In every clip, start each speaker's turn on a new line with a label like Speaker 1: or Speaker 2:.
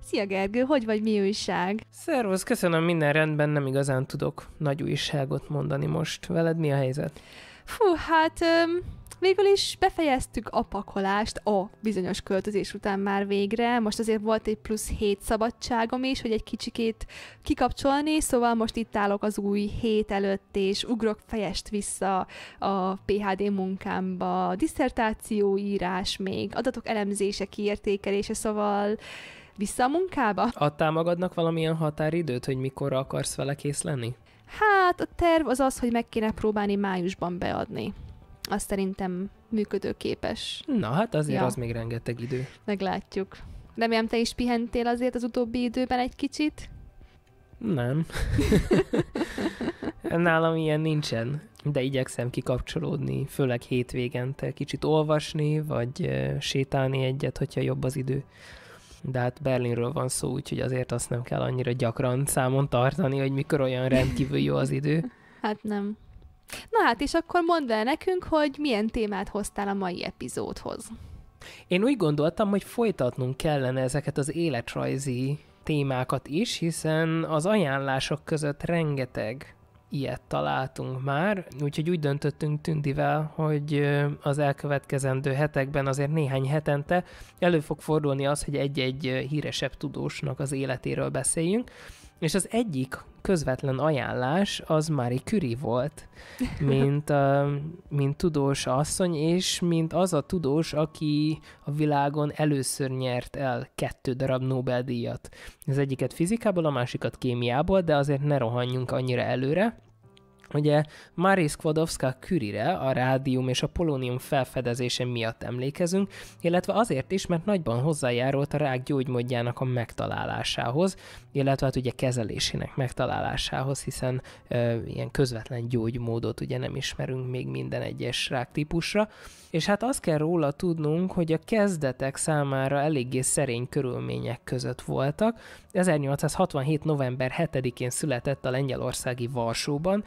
Speaker 1: Szia Gergő, hogy vagy, mi újság? Szervusz, köszönöm, minden rendben, nem igazán tudok nagy újságot mondani most. Veled mi a helyzet?
Speaker 2: Fú, hát végül is befejeztük a pakolást a bizonyos költözés után már végre. Most azért volt egy plusz 7 szabadságom is, hogy egy kicsikét kikapcsolni, szóval most itt állok az új hét előtt, és ugrok fejest vissza a PHD munkámba. diszertáció írás még, adatok elemzése, kiértékelése, szóval vissza a munkába.
Speaker 1: Adtál magadnak valamilyen határidőt, hogy mikor akarsz vele kész lenni?
Speaker 2: Hát a terv az az, hogy meg kéne próbálni májusban beadni az szerintem működőképes. Na, hát azért ja. az még rengeteg idő. Meglátjuk. Remélem, te is pihentél azért az utóbbi időben egy kicsit?
Speaker 1: Nem. Nálam ilyen nincsen, de igyekszem kikapcsolódni, főleg hétvégente kicsit olvasni, vagy sétálni egyet, hogyha jobb az idő. De hát Berlinről van szó, úgyhogy azért azt nem kell annyira gyakran számon tartani, hogy mikor olyan rendkívül jó az idő.
Speaker 2: Hát nem. Na hát, és akkor mondd el nekünk, hogy milyen témát hoztál a mai epizódhoz.
Speaker 1: Én úgy gondoltam, hogy folytatnunk kellene ezeket az életrajzi témákat is, hiszen az ajánlások között rengeteg ilyet találtunk már, úgyhogy úgy döntöttünk Tündivel, hogy az elkövetkezendő hetekben azért néhány hetente elő fog fordulni az, hogy egy-egy híresebb tudósnak az életéről beszéljünk, és az egyik közvetlen ajánlás az Mári Küri volt, mint, a, mint tudós asszony, és mint az a tudós, aki a világon először nyert el kettő darab Nobel-díjat. Az egyiket fizikából, a másikat kémiából, de azért ne rohanjunk annyira előre. Ugye Mari Skłodowska Kürire a rádium és a polónium felfedezése miatt emlékezünk, illetve azért is, mert nagyban hozzájárult a rák gyógymódjának a megtalálásához, illetve hát ugye kezelésének megtalálásához, hiszen ö, ilyen közvetlen gyógymódot ugye nem ismerünk még minden egyes rák típusra, és hát azt kell róla tudnunk, hogy a kezdetek számára eléggé szerény körülmények között voltak. 1867. november 7-én született a lengyelországi Varsóban,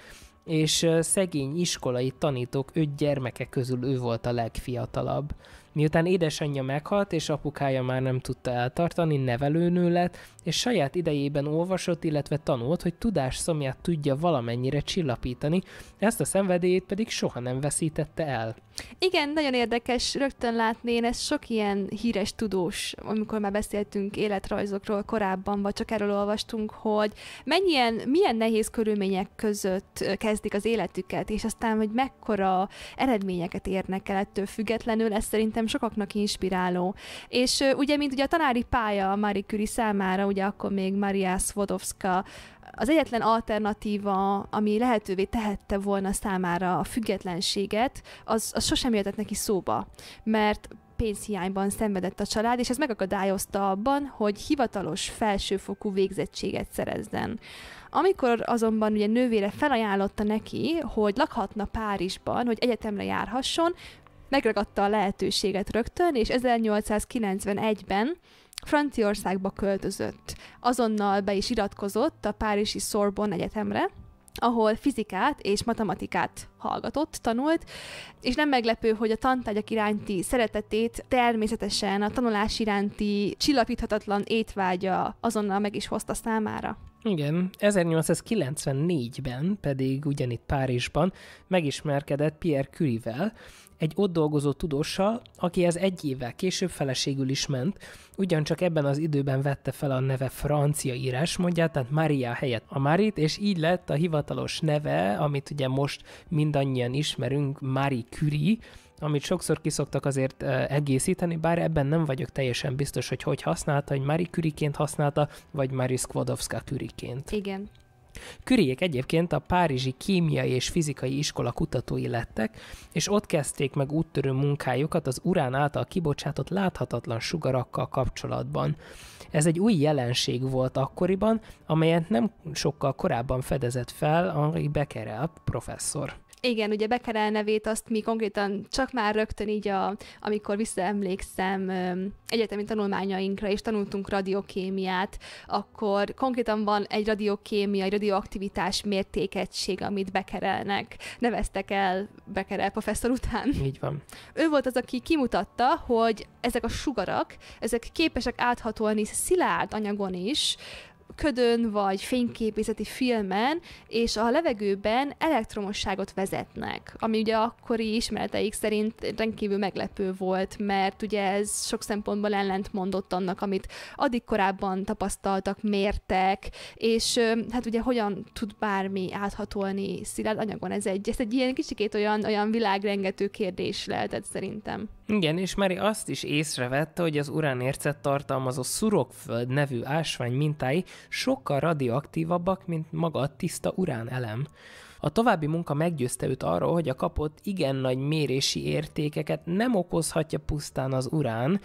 Speaker 1: és szegény iskolai tanítók öt gyermeke közül ő volt a legfiatalabb. Miután édesanyja meghalt, és apukája már nem tudta eltartani, nevelőnő lett, és saját idejében olvasott, illetve tanult, hogy tudás szomját tudja valamennyire csillapítani, ezt a szenvedélyét pedig soha nem veszítette el.
Speaker 2: Igen, nagyon érdekes rögtön látni, én ezt sok ilyen híres tudós, amikor már beszéltünk életrajzokról korábban, vagy csak erről olvastunk, hogy mennyien, milyen nehéz körülmények között kezdik az életüket, és aztán, hogy mekkora eredményeket érnek el ettől függetlenül, ez szerintem sokaknak inspiráló. És ugye, mint ugye a tanári pálya Marie Curie számára, ugye akkor még Maria Svodovska az egyetlen alternatíva, ami lehetővé tehette volna számára a függetlenséget, az, az sosem jöhetett neki szóba, mert pénzhiányban szenvedett a család, és ez megakadályozta abban, hogy hivatalos felsőfokú végzettséget szerezzen. Amikor azonban ugye nővére felajánlotta neki, hogy lakhatna Párizsban, hogy egyetemre járhasson, megragadta a lehetőséget rögtön, és 1891-ben Franciaországba költözött. Azonnal be is iratkozott a Párizsi Sorbonne Egyetemre, ahol fizikát és matematikát hallgatott, tanult, és nem meglepő, hogy a tantárgyak iránti szeretetét természetesen a tanulás iránti csillapíthatatlan étvágya azonnal meg is hozta számára.
Speaker 1: Igen, 1894-ben pedig ugyanitt Párizsban megismerkedett Pierre Curie-vel, egy ott dolgozó aki az egy évvel később feleségül is ment, ugyancsak ebben az időben vette fel a neve francia írásmódját, tehát Maria helyett a Marit, és így lett a hivatalos neve, amit ugye most mindannyian ismerünk, Marie Curie, amit sokszor kiszoktak azért egészíteni, bár ebben nem vagyok teljesen biztos, hogy hogy használta, hogy Marie Curie-ként használta, vagy Marie Skłodowska Curie-ként. Igen. Küriék egyébként a Párizsi Kémiai és Fizikai Iskola kutatói lettek, és ott kezdték meg úttörő munkájukat az urán által kibocsátott láthatatlan sugarakkal kapcsolatban. Ez egy új jelenség volt akkoriban, amelyet nem sokkal korábban fedezett fel Henri Becquerel professzor.
Speaker 2: Igen, ugye Bekerel nevét azt mi konkrétan csak már rögtön így, a, amikor visszaemlékszem egyetemi tanulmányainkra, és tanultunk radiokémiát, akkor konkrétan van egy radiokémia, egy radioaktivitás mértékegység, amit Bekerelnek neveztek el Bekerel professzor után. Így van. Ő volt az, aki kimutatta, hogy ezek a sugarak, ezek képesek áthatolni szilárd anyagon is, ködön vagy fényképészeti filmen, és a levegőben elektromosságot vezetnek, ami ugye akkori ismereteik szerint rendkívül meglepő volt, mert ugye ez sok szempontból ellentmondott annak, amit addig korábban tapasztaltak, mértek, és hát ugye hogyan tud bármi áthatolni szilárd anyagon, ez egy, ez egy ilyen kicsikét olyan, olyan világrengető kérdés lehetett szerintem.
Speaker 1: Igen, és Mary azt is észrevette, hogy az uránércet tartalmazó szurokföld nevű ásvány mintái sokkal radioaktívabbak, mint maga a tiszta urán elem. A további munka meggyőzte őt arról, hogy a kapott igen nagy mérési értékeket nem okozhatja pusztán az urán,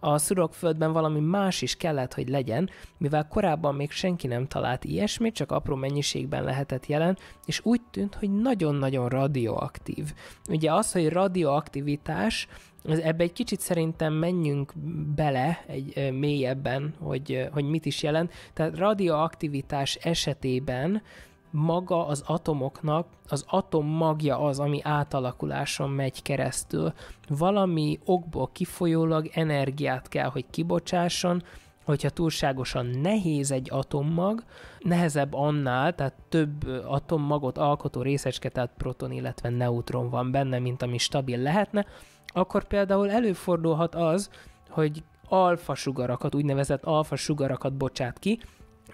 Speaker 1: a szurokföldben valami más is kellett, hogy legyen, mivel korábban még senki nem talált ilyesmit, csak apró mennyiségben lehetett jelen, és úgy tűnt, hogy nagyon-nagyon radioaktív. Ugye az, hogy radioaktivitás Ebbe egy kicsit szerintem menjünk bele egy mélyebben, hogy, hogy mit is jelent. Tehát radioaktivitás esetében maga az atomoknak, az atom magja az, ami átalakuláson megy keresztül. Valami okból kifolyólag energiát kell, hogy kibocsásson, hogyha túlságosan nehéz egy atommag, nehezebb annál, tehát több atommagot alkotó részecske, tehát proton, illetve neutron van benne, mint ami stabil lehetne, akkor például előfordulhat az, hogy alfa sugarakat, úgynevezett alfa sugarakat bocsát ki,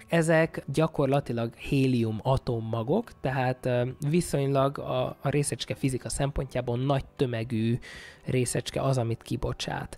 Speaker 1: ezek gyakorlatilag hélium atommagok, tehát viszonylag a, a részecske fizika szempontjából nagy tömegű részecske az, amit kibocsát.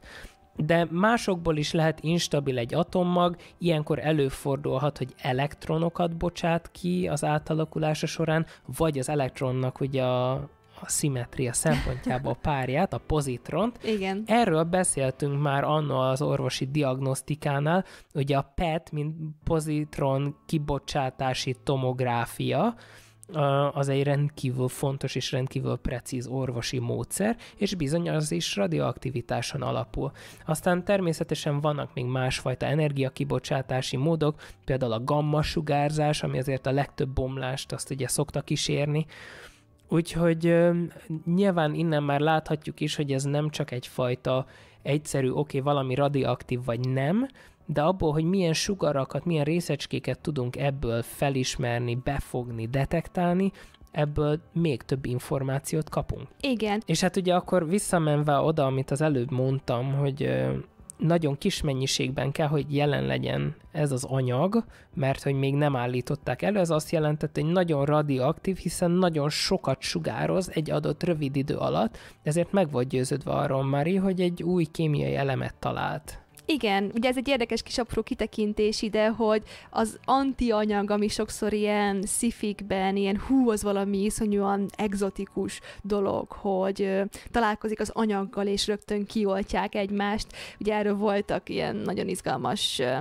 Speaker 1: De másokból is lehet instabil egy atommag, ilyenkor előfordulhat, hogy elektronokat bocsát ki az átalakulása során, vagy az elektronnak ugye a a szimetria szempontjából a párját, a pozitront.
Speaker 2: Igen. Erről
Speaker 1: beszéltünk már anno az orvosi diagnosztikánál, ugye a PET, mint pozitron kibocsátási tomográfia, az egy rendkívül fontos és rendkívül precíz orvosi módszer, és bizony az is radioaktivitáson alapul. Aztán természetesen vannak még másfajta energiakibocsátási módok, például a gamma sugárzás, ami azért a legtöbb bomlást azt ugye szokta kísérni, Úgyhogy nyilván innen már láthatjuk is, hogy ez nem csak egyfajta egyszerű, oké, okay, valami radioaktív vagy nem, de abból, hogy milyen sugarakat, milyen részecskéket tudunk ebből felismerni, befogni, detektálni, ebből még több információt kapunk. Igen. És hát ugye akkor visszamenve oda, amit az előbb mondtam, hogy nagyon kis mennyiségben kell, hogy jelen legyen ez az anyag, mert hogy még nem állították elő, ez azt jelentett, hogy nagyon radioaktív, hiszen nagyon sokat sugároz egy adott rövid idő alatt, ezért meg volt győződve arról Mari, hogy egy új kémiai elemet talált.
Speaker 2: Igen, ugye ez egy érdekes kis apró kitekintés ide, hogy az antianyag, ami sokszor ilyen szifikben, ilyen hú, az valami iszonyúan egzotikus dolog, hogy ö, találkozik az anyaggal, és rögtön kioltják egymást. Ugye erről voltak ilyen nagyon izgalmas ö,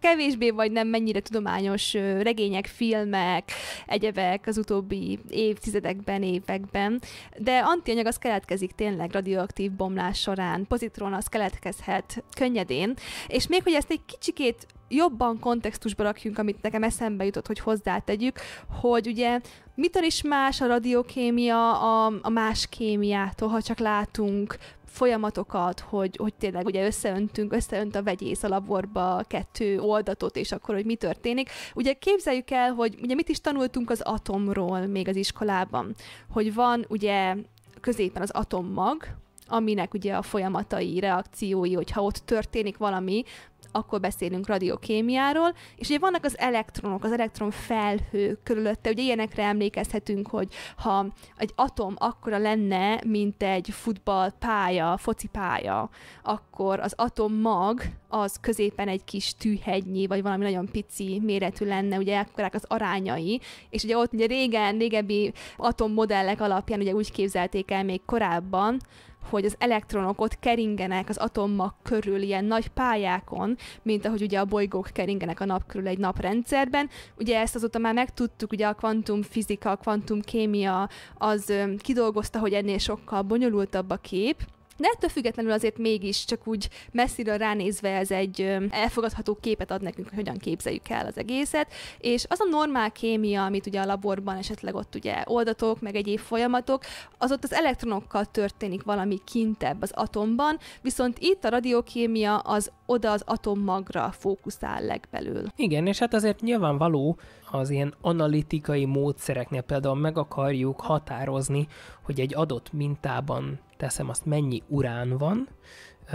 Speaker 2: kevésbé vagy nem mennyire tudományos regények, filmek, egyebek az utóbbi évtizedekben, években, de antianyag az keletkezik tényleg radioaktív bomlás során, pozitron az keletkezhet könnyedén, és még hogy ezt egy kicsikét jobban kontextusba rakjunk, amit nekem eszembe jutott, hogy hozzátegyük, hogy ugye mitől is más a radiokémia a, a más kémiától, ha csak látunk folyamatokat, hogy, hogy tényleg ugye összeöntünk, összeönt a vegyész a laborba kettő oldatot, és akkor, hogy mi történik. Ugye képzeljük el, hogy ugye mit is tanultunk az atomról még az iskolában, hogy van ugye középen az atommag, aminek ugye a folyamatai, reakciói, hogyha ott történik valami, akkor beszélünk radiokémiáról, és ugye vannak az elektronok, az elektron felhő körülötte, ugye ilyenekre emlékezhetünk, hogy ha egy atom akkora lenne, mint egy futballpálya, focipálya, akkor az atom mag az középen egy kis tűhegynyi, vagy valami nagyon pici méretű lenne, ugye ekkorák az arányai, és ugye ott ugye régen, régebbi atommodellek alapján ugye úgy képzelték el még korábban, hogy az elektronok ott keringenek az atommag körül ilyen nagy pályákon, mint ahogy ugye a bolygók keringenek a nap körül egy naprendszerben. Ugye ezt azóta már megtudtuk, ugye a kvantumfizika, a kvantumkémia az kidolgozta, hogy ennél sokkal bonyolultabb a kép, de ettől függetlenül azért mégis csak úgy messziről ránézve ez egy elfogadható képet ad nekünk, hogy hogyan képzeljük el az egészet, és az a normál kémia, amit ugye a laborban esetleg ott ugye oldatok, meg egyéb folyamatok, az ott az elektronokkal történik valami kintebb az atomban, viszont itt a radiokémia az oda az atommagra fókuszál legbelül.
Speaker 1: Igen, és hát azért nyilvánvaló, az ilyen analitikai módszereknél például meg akarjuk határozni, hogy egy adott mintában teszem azt, mennyi urán van,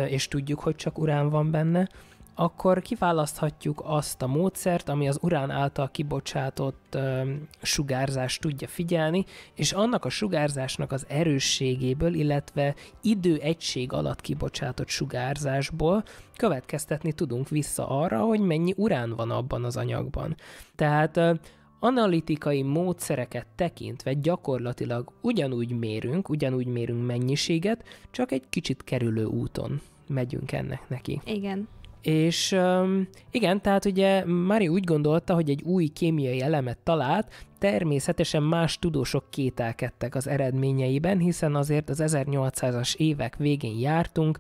Speaker 1: és tudjuk, hogy csak urán van benne, akkor kiválaszthatjuk azt a módszert, ami az urán által kibocsátott ö, sugárzást tudja figyelni, és annak a sugárzásnak az erősségéből, illetve időegység alatt kibocsátott sugárzásból következtetni tudunk vissza arra, hogy mennyi urán van abban az anyagban. Tehát ö, analitikai módszereket tekintve gyakorlatilag ugyanúgy mérünk, ugyanúgy mérünk mennyiséget, csak egy kicsit kerülő úton megyünk ennek neki. Igen. És um, igen, tehát ugye Mari úgy gondolta, hogy egy új kémiai elemet talált, természetesen más tudósok kételkedtek az eredményeiben, hiszen azért az 1800-as évek végén jártunk,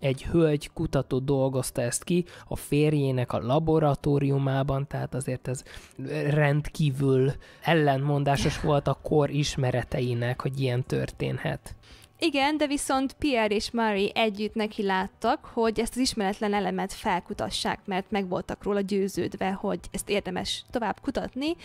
Speaker 1: egy hölgy kutató dolgozta ezt ki a férjének a laboratóriumában, tehát azért ez rendkívül ellenmondásos volt a kor ismereteinek, hogy ilyen történhet.
Speaker 2: Igen, de viszont Pierre és Marie együtt neki láttak, hogy ezt az ismeretlen elemet felkutassák, mert meg voltak róla győződve, hogy ezt érdemes tovább kutatni,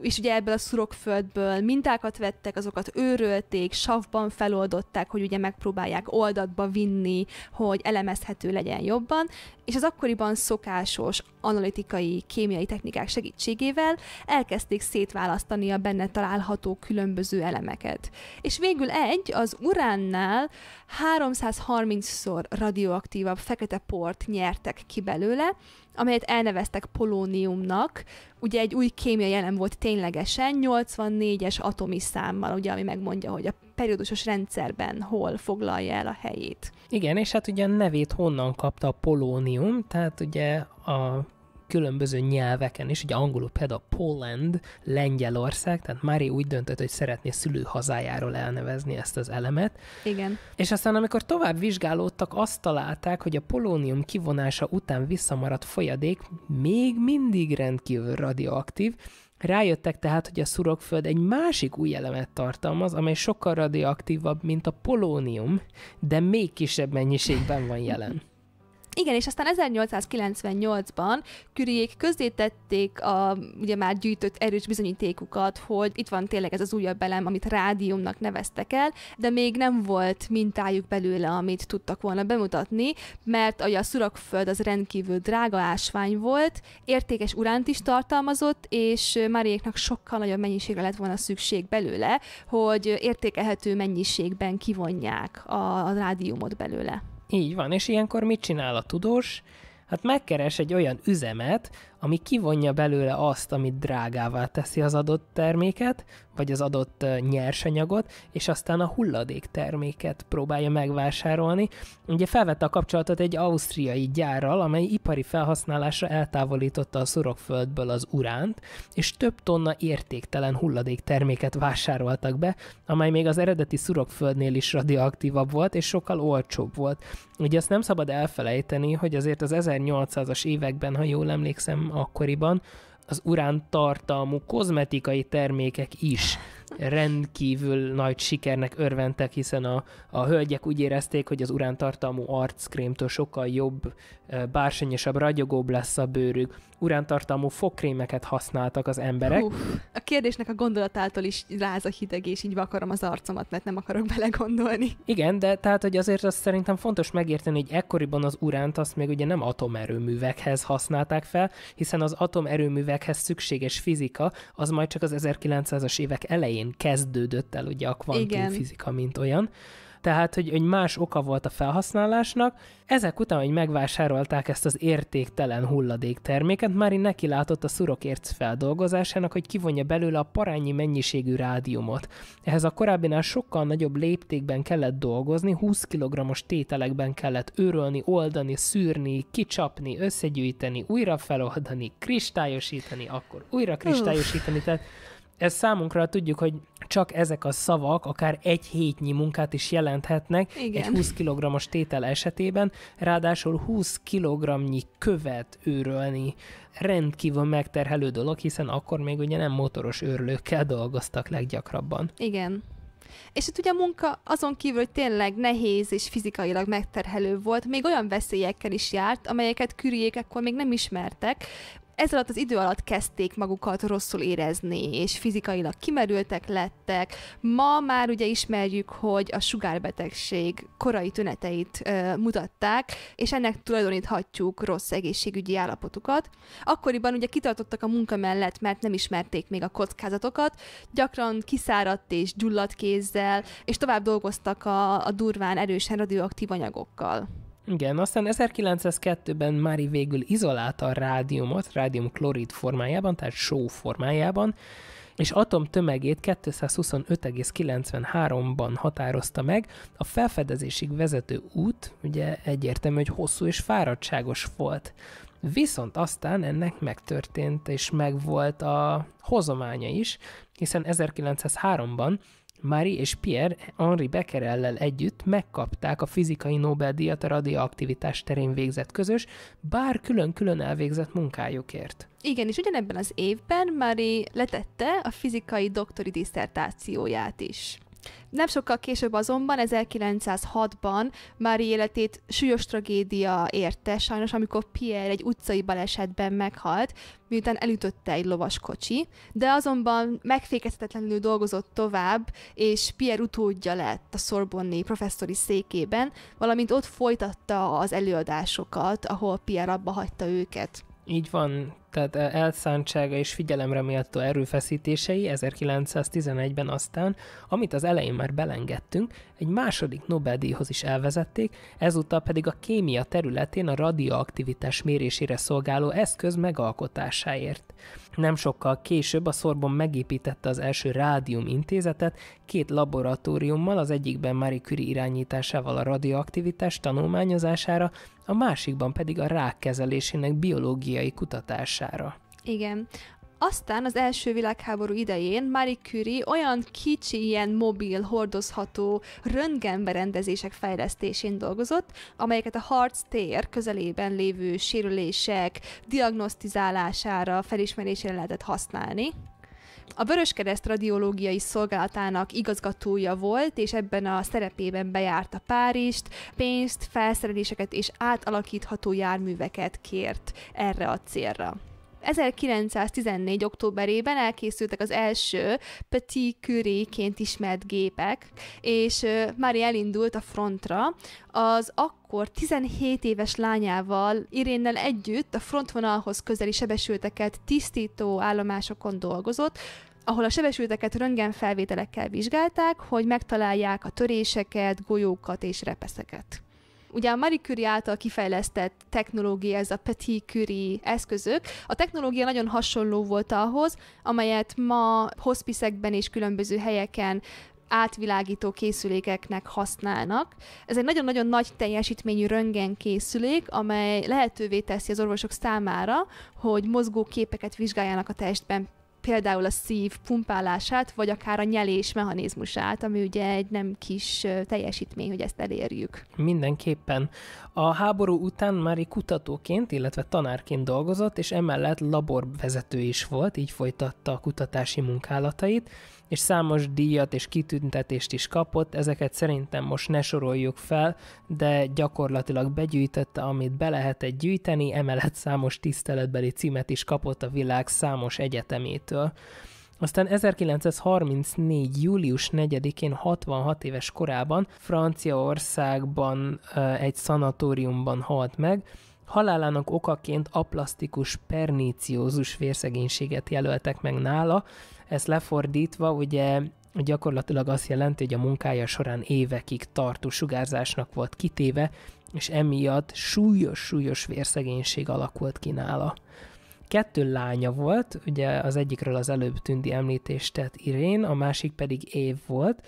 Speaker 2: és ugye ebből a szurokföldből mintákat vettek, azokat őrölték, savban feloldották, hogy ugye megpróbálják oldatba vinni, hogy elemezhető legyen jobban, és az akkoriban szokásos analitikai kémiai technikák segítségével elkezdték szétválasztani a benne található különböző elemeket. És végül egy, az urán ennél 330-szor radioaktívabb fekete port nyertek ki belőle, amelyet elneveztek polóniumnak. Ugye egy új kémiai jelen volt ténylegesen, 84-es atomi számmal, ugye, ami megmondja, hogy a periódusos rendszerben hol foglalja el a helyét.
Speaker 1: Igen, és hát ugye a nevét honnan kapta a polónium, tehát ugye a különböző nyelveken is, ugye angolul például Poland, Lengyelország, tehát Mári úgy döntött, hogy szeretné szülő hazájáról elnevezni ezt az elemet. Igen. És aztán, amikor tovább vizsgálódtak, azt találták, hogy a polónium kivonása után visszamaradt folyadék még mindig rendkívül radioaktív, Rájöttek tehát, hogy a szurokföld egy másik új elemet tartalmaz, amely sokkal radioaktívabb, mint a polónium, de még kisebb mennyiségben van jelen.
Speaker 2: Igen, és aztán 1898-ban Küriék közzétették a ugye már gyűjtött erős bizonyítékukat, hogy itt van tényleg ez az újabb elem, amit rádiumnak neveztek el, de még nem volt mintájuk belőle, amit tudtak volna bemutatni, mert a szurakföld az rendkívül drága ásvány volt, értékes uránt is tartalmazott, és Máriéknak sokkal nagyobb mennyiségre lett volna szükség belőle, hogy értékelhető mennyiségben kivonják a, a rádiumot belőle.
Speaker 1: Így van, és ilyenkor mit csinál a tudós? Hát megkeres egy olyan üzemet, ami kivonja belőle azt, amit drágává teszi az adott terméket, vagy az adott nyersanyagot, és aztán a hulladék terméket próbálja megvásárolni. Ugye felvette a kapcsolatot egy ausztriai gyárral, amely ipari felhasználásra eltávolította a szurokföldből az uránt, és több tonna értéktelen hulladék terméket vásároltak be, amely még az eredeti szurokföldnél is radioaktívabb volt, és sokkal olcsóbb volt. Ugye azt nem szabad elfelejteni, hogy azért az 1800-as években, ha jól emlékszem, akkoriban az urán tartalmú kozmetikai termékek is rendkívül nagy sikernek örventek, hiszen a, a hölgyek úgy érezték, hogy az urántartalmú arckrémtől sokkal jobb, bársonyosabb, ragyogóbb lesz a bőrük. Urántartalmú fogkrémeket használtak az emberek. Uf,
Speaker 2: a kérdésnek a gondolatától is ráz a hideg, és így vakarom az arcomat, mert nem akarok belegondolni.
Speaker 1: Igen, de tehát, hogy azért azt szerintem fontos megérteni, hogy ekkoriban az uránt azt még ugye nem atomerőművekhez használták fel, hiszen az atomerőművekhez szükséges fizika az majd csak az 1900-as évek elején elején kezdődött el ugye a kvantumfizika, mint olyan tehát hogy, hogy más oka volt a felhasználásnak. Ezek után, hogy megvásárolták ezt az értéktelen hulladék terméket, már neki látott a szurokérc feldolgozásának, hogy kivonja belőle a parányi mennyiségű rádiumot. Ehhez a korábbinál sokkal nagyobb léptékben kellett dolgozni, 20 kg-os tételekben kellett őrölni, oldani, szűrni, kicsapni, összegyűjteni, újra feloldani, kristályosítani, akkor újra kristályosítani, tehát ez számunkra tudjuk, hogy csak ezek a szavak akár egy hétnyi munkát is jelenthetnek Igen. egy 20 kg-os tétel esetében, ráadásul 20 kg-nyi követ őrölni rendkívül megterhelő dolog, hiszen akkor még ugye nem motoros őrlőkkel dolgoztak leggyakrabban.
Speaker 2: Igen. És itt ugye a munka azon kívül, hogy tényleg nehéz és fizikailag megterhelő volt, még olyan veszélyekkel is járt, amelyeket küriék akkor még nem ismertek, ez alatt az idő alatt kezdték magukat rosszul érezni, és fizikailag kimerültek lettek. Ma már ugye ismerjük, hogy a sugárbetegség korai tüneteit ö, mutatták, és ennek tulajdoníthatjuk rossz egészségügyi állapotukat. Akkoriban ugye kitartottak a munka mellett, mert nem ismerték még a kockázatokat, gyakran kiszáradt és gyulladt kézzel, és tovább dolgoztak a, a durván erősen radioaktív anyagokkal.
Speaker 1: Igen, aztán 1902-ben Mári végül izolálta a rádiumot, rádiumklorid formájában, tehát só formájában, és atom tömegét 225,93-ban határozta meg. A felfedezésig vezető út ugye egyértelmű, hogy hosszú és fáradtságos volt. Viszont aztán ennek megtörtént és megvolt a hozománya is, hiszen 1903-ban Marie és Pierre Henri Becquerellel együtt megkapták a fizikai Nobel-díjat a radioaktivitás terén végzett közös, bár külön-külön elvégzett munkájukért.
Speaker 2: Igen, és ugyanebben az évben Marie letette a fizikai doktori diszertációját is. Nem sokkal később azonban, 1906-ban Mári életét súlyos tragédia érte, sajnos, amikor Pierre egy utcai balesetben meghalt, miután elütötte egy lovaskocsi, de azonban megfékezhetetlenül dolgozott tovább, és Pierre utódja lett a Sorbonni professzori székében, valamint ott folytatta az előadásokat, ahol Pierre abba hagyta őket.
Speaker 1: Így van, tehát e, elszántsága és figyelemre méltó erőfeszítései 1911-ben aztán, amit az elején már belengedtünk, egy második Nobel-díjhoz is elvezették, ezúttal pedig a kémia területén a radioaktivitás mérésére szolgáló eszköz megalkotásáért. Nem sokkal később a Szorbon megépítette az első rádium intézetet két laboratóriummal, az egyikben Marie Curie irányításával a radioaktivitás tanulmányozására, a másikban pedig a rák kezelésének biológiai kutatására hatására.
Speaker 2: Igen. Aztán az első világháború idején Marie Curie olyan kicsi, ilyen mobil, hordozható röntgenberendezések fejlesztésén dolgozott, amelyeket a harc tér közelében lévő sérülések diagnosztizálására, felismerésére lehetett használni. A Vöröskereszt radiológiai szolgálatának igazgatója volt, és ebben a szerepében bejárta Párizst, pénzt, felszereléseket és átalakítható járműveket kért erre a célra. 1914. októberében elkészültek az első Petit Curie-ként ismert gépek, és már elindult a frontra. Az akkor akkor 17 éves lányával, Irénnel együtt a frontvonalhoz közeli sebesülteket tisztító állomásokon dolgozott, ahol a sebesülteket röntgenfelvételekkel vizsgálták, hogy megtalálják a töréseket, golyókat és repeszeket. Ugye a Marie Curie által kifejlesztett technológia, ez a Petit Curie eszközök, a technológia nagyon hasonló volt ahhoz, amelyet ma hospiszekben és különböző helyeken átvilágító készülékeknek használnak. Ez egy nagyon-nagyon nagy teljesítményű röntgen készülék, amely lehetővé teszi az orvosok számára, hogy mozgó képeket vizsgáljanak a testben például a szív pumpálását, vagy akár a nyelés mechanizmusát, ami ugye egy nem kis teljesítmény, hogy ezt elérjük.
Speaker 1: Mindenképpen. A háború után már kutatóként, illetve tanárként dolgozott, és emellett laborvezető is volt, így folytatta a kutatási munkálatait, és számos díjat és kitüntetést is kapott, ezeket szerintem most ne soroljuk fel, de gyakorlatilag begyűjtötte, amit be lehetett gyűjteni, emellett számos tiszteletbeli címet is kapott a világ számos egyetemétől. Aztán 1934. július 4-én 66 éves korában Franciaországban egy szanatóriumban halt meg, Halálának okaként aplasztikus perníciózus vérszegénységet jelöltek meg nála, ezt lefordítva ugye gyakorlatilag azt jelenti, hogy a munkája során évekig tartó sugárzásnak volt kitéve, és emiatt súlyos-súlyos vérszegénység alakult ki nála. Kettő lánya volt, ugye az egyikről az előbb tündi említést tett Irén, a másik pedig Év volt,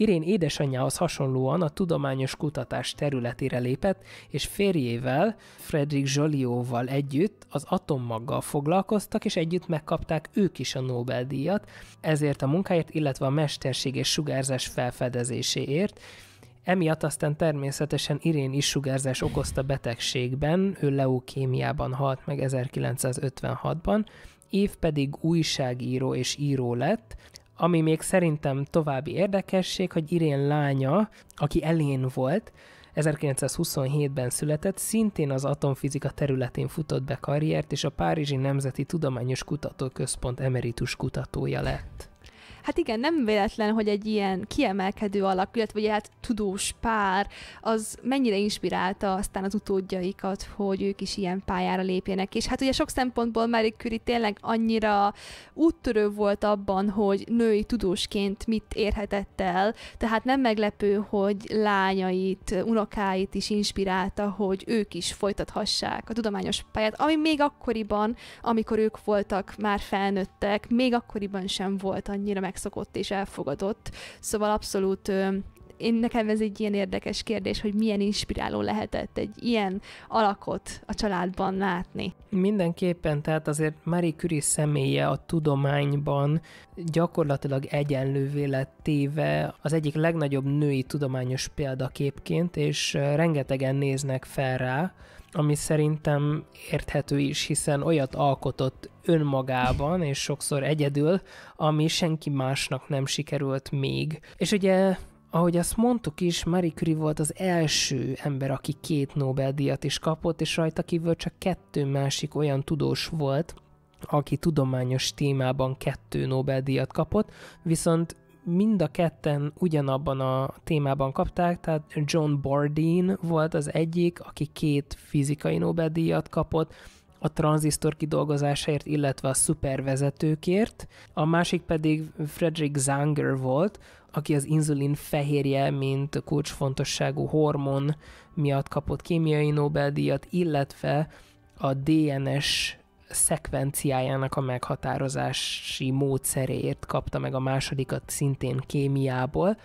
Speaker 1: Irén édesanyjához hasonlóan a tudományos kutatás területére lépett, és férjével, Frederick Joliotval együtt az atommaggal foglalkoztak, és együtt megkapták ők is a Nobel-díjat, ezért a munkáért, illetve a mesterséges sugárzás felfedezéséért, Emiatt aztán természetesen Irén is sugárzás okozta betegségben, ő leukémiában halt meg 1956-ban, év pedig újságíró és író lett, ami még szerintem további érdekesség, hogy Irén lánya, aki Elén volt, 1927-ben született, szintén az atomfizika területén futott be karriert, és a Párizsi Nemzeti Tudományos Kutatóközpont emeritus kutatója lett. Hát
Speaker 2: igen, nem véletlen, hogy egy ilyen kiemelkedő alak, illetve egy hát tudós pár, az mennyire inspirálta aztán az utódjaikat, hogy ők is ilyen pályára lépjenek. És hát ugye sok szempontból Marie Curie tényleg annyira úttörő volt abban, hogy női tudósként mit érhetett el, tehát nem meglepő, hogy lányait, unokáit is inspirálta, hogy ők is folytathassák a tudományos pályát, ami még akkoriban, amikor ők voltak már felnőttek, még akkoriban sem volt annyira meg megszokott és elfogadott. Szóval abszolút én nekem ez egy ilyen érdekes kérdés, hogy milyen inspiráló lehetett egy ilyen alakot a családban látni.
Speaker 1: Mindenképpen, tehát azért Marie Curie személye a tudományban gyakorlatilag egyenlővé lett téve az egyik legnagyobb női tudományos példaképként, és rengetegen néznek fel rá, ami szerintem érthető is, hiszen olyat alkotott önmagában, és sokszor egyedül, ami senki másnak nem sikerült még. És ugye ahogy azt mondtuk is, Marie Curie volt az első ember, aki két Nobel-díjat is kapott, és rajta kívül csak kettő másik olyan tudós volt, aki tudományos témában kettő Nobel-díjat kapott, viszont mind a ketten ugyanabban a témában kapták, tehát John Bardeen volt az egyik, aki két fizikai Nobel-díjat kapott, a tranzisztor kidolgozásáért, illetve a szupervezetőkért, a másik pedig Frederick Zanger volt, aki az inzulin fehérje, mint kulcsfontosságú hormon miatt kapott kémiai Nobel-díjat, illetve a DNS szekvenciájának a meghatározási módszeréért kapta meg a másodikat szintén kémiából.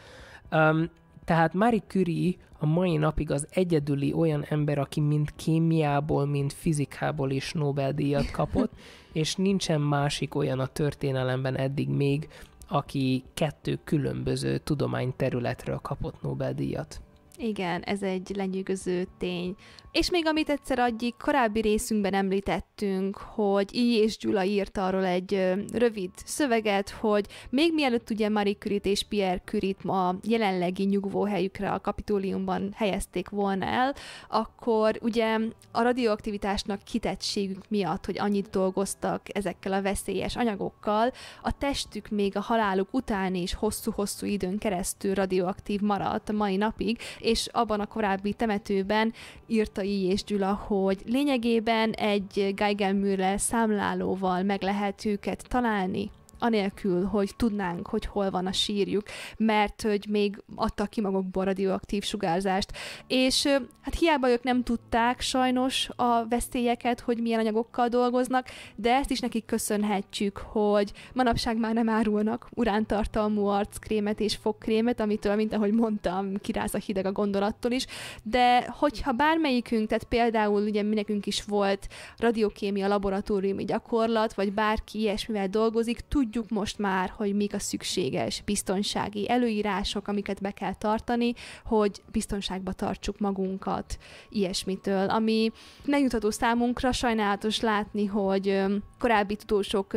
Speaker 1: Um, tehát Marie Curie a mai napig az egyedüli olyan ember, aki mind kémiából, mind fizikából is Nobel-díjat kapott, és nincsen másik olyan a történelemben eddig még, aki kettő különböző tudományterületről kapott Nobel-díjat.
Speaker 2: Igen, ez egy lenyűgöző tény. És még amit egyszer egyik korábbi részünkben említettünk, hogy I. és Gyula írt arról egy rövid szöveget, hogy még mielőtt ugye Marie curie és Pierre curie ma jelenlegi nyugvóhelyükre a kapitóliumban helyezték volna el, akkor ugye a radioaktivitásnak kitettségünk miatt, hogy annyit dolgoztak ezekkel a veszélyes anyagokkal, a testük még a haláluk után is hosszú-hosszú időn keresztül radioaktív maradt a mai napig, és abban a korábbi temetőben írta így és Gyula, hogy lényegében egy Geiger számlálóval meg lehet őket találni anélkül, hogy tudnánk, hogy hol van a sírjuk, mert hogy még adtak ki magukból radioaktív sugárzást. És hát hiába ők nem tudták sajnos a veszélyeket, hogy milyen anyagokkal dolgoznak, de ezt is nekik köszönhetjük, hogy manapság már nem árulnak urántartalmú arckrémet és fogkrémet, amitől, mint ahogy mondtam, kiráz a hideg a gondolattól is, de hogyha bármelyikünk, tehát például ugye mi nekünk is volt radiokémia laboratóriumi gyakorlat, vagy bárki ilyesmivel dolgozik, tudjuk, tudjuk most már, hogy mik a szükséges biztonsági előírások, amiket be kell tartani, hogy biztonságba tartsuk magunkat ilyesmitől, ami megnyugtató számunkra sajnálatos látni, hogy korábbi tudósok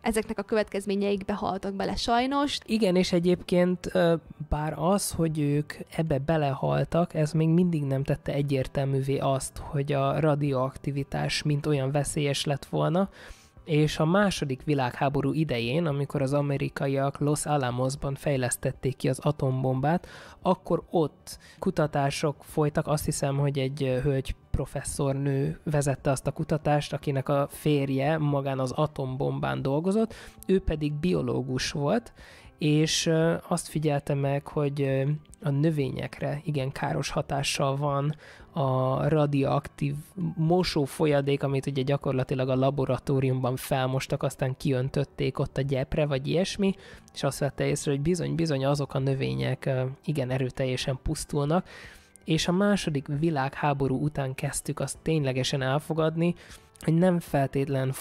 Speaker 2: ezeknek a következményeikbe haltak bele sajnos.
Speaker 1: Igen, és egyébként bár az, hogy ők ebbe belehaltak, ez még mindig nem tette egyértelművé azt, hogy a radioaktivitás mint olyan veszélyes lett volna, és a második világháború idején, amikor az amerikaiak Los Alamosban fejlesztették ki az atombombát, akkor ott kutatások folytak, azt hiszem, hogy egy hölgy professzornő vezette azt a kutatást, akinek a férje magán az atombombán dolgozott, ő pedig biológus volt, és azt figyelte meg, hogy a növényekre igen káros hatással van a radioaktív mosó folyadék, amit ugye gyakorlatilag a laboratóriumban felmostak, aztán kiöntötték ott a gyepre, vagy ilyesmi, és azt vette észre, hogy bizony-bizony azok a növények igen erőteljesen pusztulnak, és a második világháború után kezdtük azt ténylegesen elfogadni, hogy nem feltétlen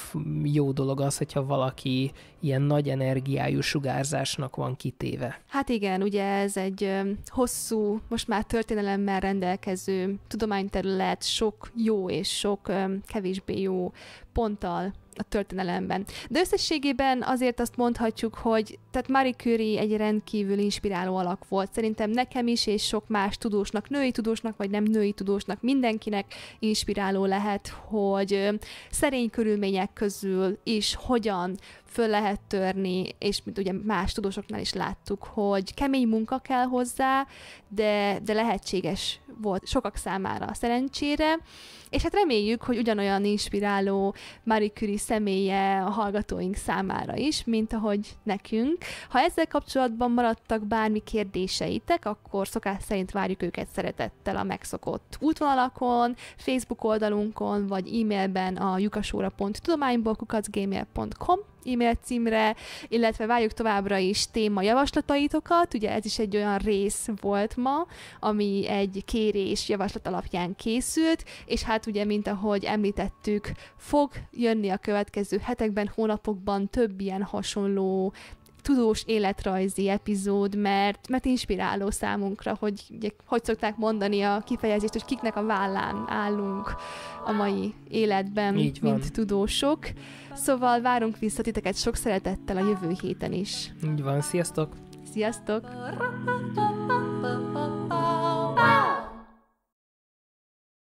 Speaker 1: jó dolog az, hogyha valaki ilyen nagy energiájú sugárzásnak van kitéve.
Speaker 2: Hát igen, ugye ez egy hosszú, most már történelemmel rendelkező tudományterület, sok jó és sok kevésbé jó ponttal a történelemben. De összességében azért azt mondhatjuk, hogy tehát Marie Curie egy rendkívül inspiráló alak volt. Szerintem nekem is, és sok más tudósnak, női tudósnak, vagy nem női tudósnak, mindenkinek inspiráló lehet, hogy szerény körülmények közül is hogyan föl lehet törni, és mint ugye más tudósoknál is láttuk, hogy kemény munka kell hozzá, de, de lehetséges volt sokak számára a szerencsére, és hát reméljük, hogy ugyanolyan inspiráló Marie Curie személye a hallgatóink számára is, mint ahogy nekünk. Ha ezzel kapcsolatban maradtak bármi kérdéseitek, akkor szokás szerint várjuk őket szeretettel a megszokott útvonalakon, Facebook oldalunkon, vagy e-mailben a lyukasóra.tudományból kukacgmail.com e-mail címre, illetve várjuk továbbra is téma javaslataitokat, ugye ez is egy olyan rész volt ma, ami egy kérés javaslat alapján készült, és hát ugye, mint ahogy említettük, fog jönni a következő hetekben, hónapokban több ilyen hasonló tudós életrajzi epizód, mert, mert inspiráló számunkra, hogy ugye, hogy szokták mondani a kifejezést, hogy kiknek a vállán állunk a mai életben, Így van. mint tudósok. Szóval várunk vissza titeket sok szeretettel a jövő héten is.
Speaker 1: Így van, sziasztok!
Speaker 2: Sziasztok!